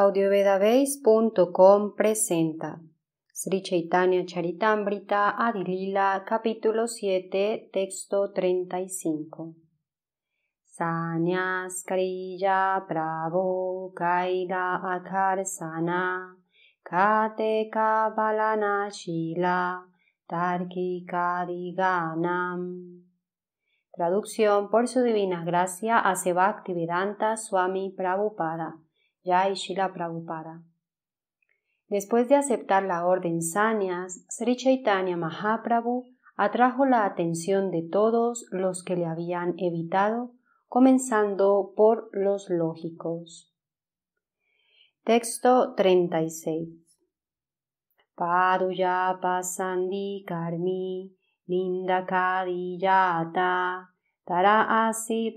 audiovedabase.com presenta Sri Chaitanya Charitamrita Adilila capítulo 7 texto 35 Kriya Prabhu Kaila Akarsana Kate Kabalana Shila Tarki Diganam Traducción por su divina gracia a Sebaktivedanta Swami Prabhupada y Prabhupada. Después de aceptar la orden Sanias Sri Chaitanya Mahaprabhu atrajo la atención de todos los que le habían evitado, comenzando por los lógicos. Texto 36. Paduya pasandi karmi tara asi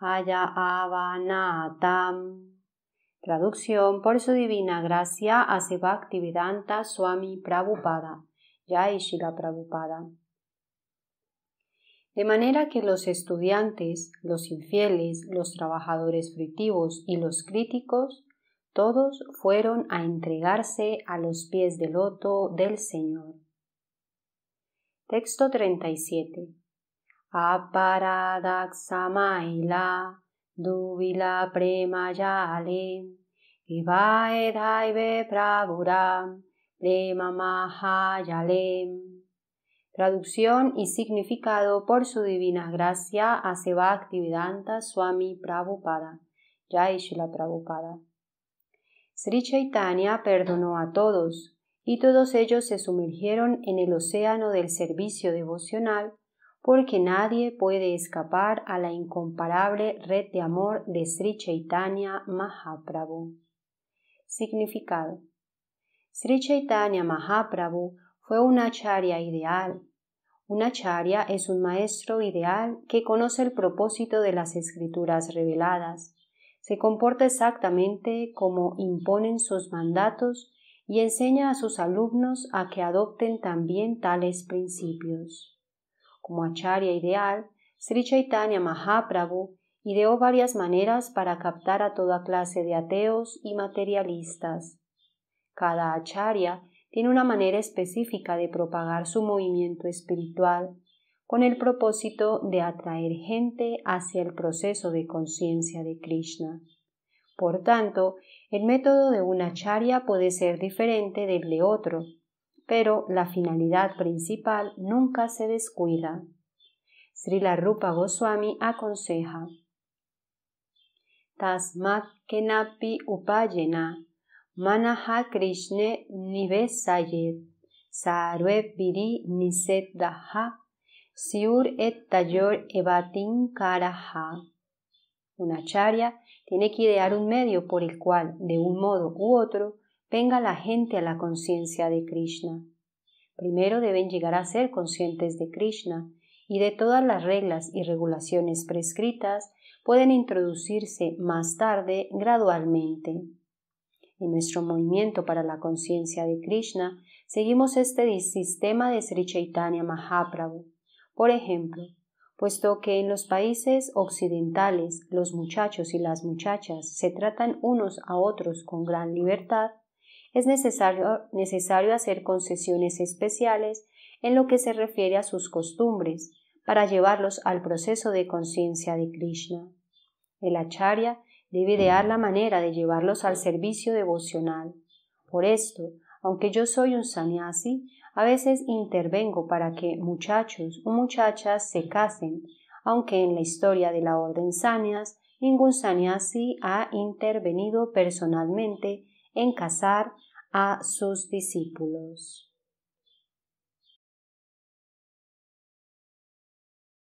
avanatam. Traducción por su divina gracia hace Bhaktivedanta Swami Prabhupada, Jai Prabhupada. De manera que los estudiantes, los infieles, los trabajadores fritivos y los críticos, todos fueron a entregarse a los pies del loto del Señor. Texto 37 aparadaxamaila duvila premayale ivae praburam prabura prema mahayalem. Traducción y significado por su divina gracia a va Swami Prabhupada. Jai la Prabhupada. Sri Chaitanya perdonó a todos, y todos ellos se sumergieron en el océano del servicio devocional porque nadie puede escapar a la incomparable red de amor de Sri Chaitanya Mahaprabhu. Significado. Sri Chaitanya Mahaprabhu fue un acharya ideal. Un acharya es un maestro ideal que conoce el propósito de las escrituras reveladas, se comporta exactamente como imponen sus mandatos y enseña a sus alumnos a que adopten también tales principios como acharya ideal, Sri Chaitanya Mahaprabhu ideó varias maneras para captar a toda clase de ateos y materialistas. Cada acharya tiene una manera específica de propagar su movimiento espiritual con el propósito de atraer gente hacia el proceso de conciencia de Krishna. Por tanto, el método de un acharya puede ser diferente del de otro, pero la finalidad principal nunca se descuida. Srila Rupa Goswami aconseja Tasmat kenapi upayena manaha krishne nivesayet sarve piri Daha siur et tayor evatin karaha. Un acharya tiene que idear un medio por el cual, de un modo u otro, venga la gente a la conciencia de Krishna. Primero deben llegar a ser conscientes de Krishna y de todas las reglas y regulaciones prescritas pueden introducirse más tarde gradualmente. En nuestro movimiento para la conciencia de Krishna seguimos este sistema de Sri Chaitanya Mahaprabhu. Por ejemplo, puesto que en los países occidentales los muchachos y las muchachas se tratan unos a otros con gran libertad, es necesario, hacer concesiones especiales en lo que se refiere a sus costumbres para llevarlos al proceso de conciencia de Krishna. El acharya debe idear la manera de llevarlos al servicio devocional. Por esto, aunque yo soy un sannyasi, a veces intervengo para que muchachos o muchachas se casen, aunque en la historia de la orden sannyas ningún sannyasi ha intervenido personalmente en casar a sus discípulos.